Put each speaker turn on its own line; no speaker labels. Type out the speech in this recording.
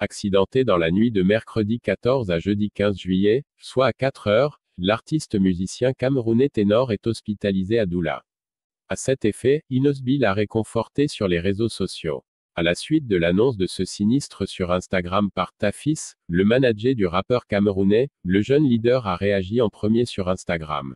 accidenté dans la nuit de mercredi 14 à jeudi 15 juillet, soit à 4 heures, l'artiste musicien camerounais ténor est hospitalisé à Doula. À cet effet, Inosby l'a réconforté sur les réseaux sociaux. À la suite de l'annonce de ce sinistre sur Instagram par Tafis, le manager du rappeur camerounais, le jeune leader a réagi en premier sur Instagram.